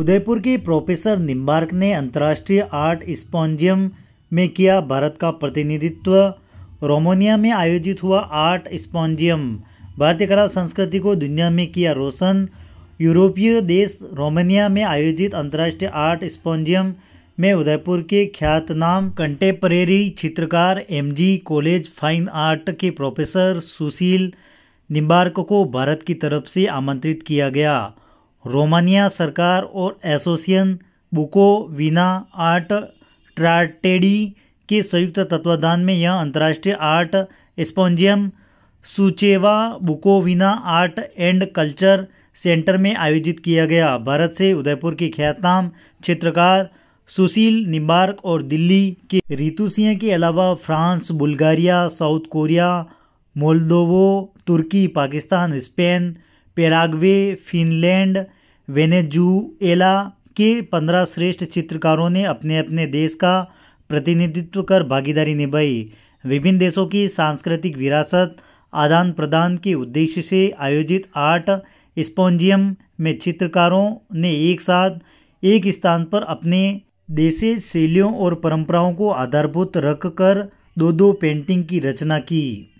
उदयपुर के प्रोफेसर निम्बार्क ने अंतर्राष्ट्रीय आर्ट स्पॉन्जियम में किया भारत का प्रतिनिधित्व रोमानिया में आयोजित हुआ आर्ट स्पॉन्जियम भारतीय कला संस्कृति को दुनिया में किया रोशन यूरोपीय देश रोमानिया में आयोजित अंतर्राष्ट्रीय आर्ट स्पॉन्जियम में उदयपुर के ख्यातनाम कंटेम्परेरी चित्रकार एमजी कॉलेज फाइन आर्ट के प्रोफेसर सुशील निम्बार्क को भारत की तरफ से आमंत्रित किया गया रोमानिया सरकार और एसोसिएशन विना आर्ट ट्राटेडी के संयुक्त तत्वाधान में यह अंतर्राष्ट्रीय art symposium Suceava Bucovina art and culture centre में आयोजित किया गया भारत से उदयपुर के ख्यातनाम चित्रकार सुशील निम्बार्क और दिल्ली के रितु सिंह के अलावा France Bulgaria South Korea Moldova तुर्की Pakistan Spain Paraguay Finland Venezuela के पंद्रह श्रेष्ठ चित्रकारों ने अपने अपने देश का प्रतिनिधित्व कर भागीदारी निभाई विभिन्न देशों की सांस्कृतिक विरासत आदान प्रदान के उद्देश्य से आयोजित आर्ट स्पॉन्जियम में चित्रकारों ने एक साथ एक स्थान पर अपने देशी शैलियों और परंपराओं को आधारभूत रखकर दो दो पेंटिंग की रचना की